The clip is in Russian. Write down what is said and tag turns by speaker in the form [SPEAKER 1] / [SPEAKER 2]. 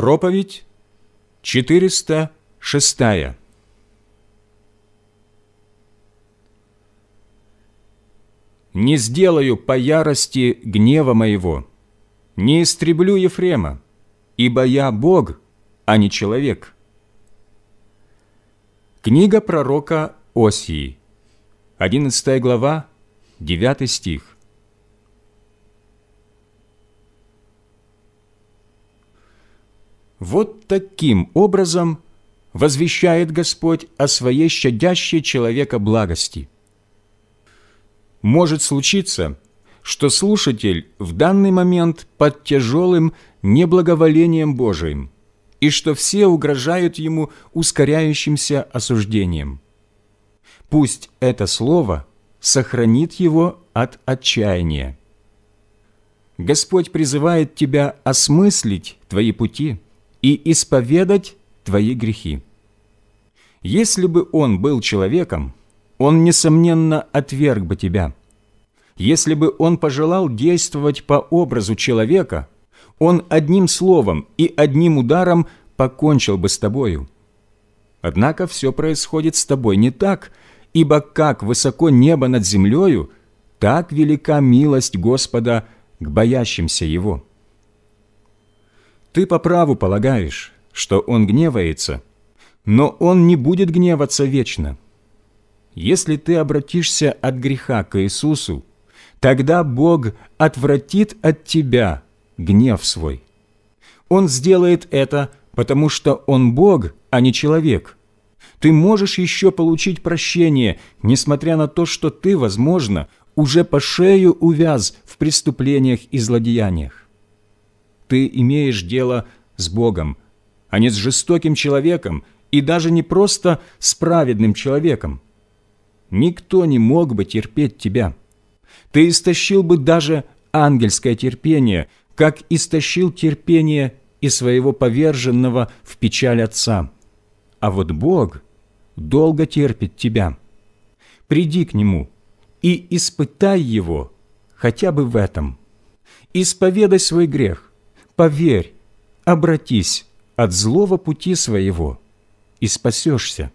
[SPEAKER 1] Проповедь 406. «Не сделаю по ярости гнева моего, не истреблю Ефрема, ибо я Бог, а не человек». Книга пророка Осии, 11 глава, 9 стих. Вот таким образом возвещает Господь о своей щадящей человека благости. Может случиться, что слушатель в данный момент под тяжелым неблаговолением Божиим, и что все угрожают ему ускоряющимся осуждением. Пусть это слово сохранит его от отчаяния. Господь призывает тебя осмыслить твои пути – и исповедать твои грехи. Если бы он был человеком, он, несомненно, отверг бы тебя. Если бы он пожелал действовать по образу человека, он одним словом и одним ударом покончил бы с тобою. Однако все происходит с тобой не так, ибо как высоко небо над землею, так велика милость Господа к боящимся Его». Ты по праву полагаешь, что он гневается, но он не будет гневаться вечно. Если ты обратишься от греха к Иисусу, тогда Бог отвратит от тебя гнев свой. Он сделает это, потому что Он Бог, а не человек. Ты можешь еще получить прощение, несмотря на то, что ты, возможно, уже по шею увяз в преступлениях и злодеяниях ты имеешь дело с Богом, а не с жестоким человеком и даже не просто с праведным человеком. Никто не мог бы терпеть тебя. Ты истощил бы даже ангельское терпение, как истощил терпение и своего поверженного в печаль отца. А вот Бог долго терпит тебя. Приди к Нему и испытай Его хотя бы в этом. Исповедай свой грех, Поверь, обратись от злого пути своего и спасешься».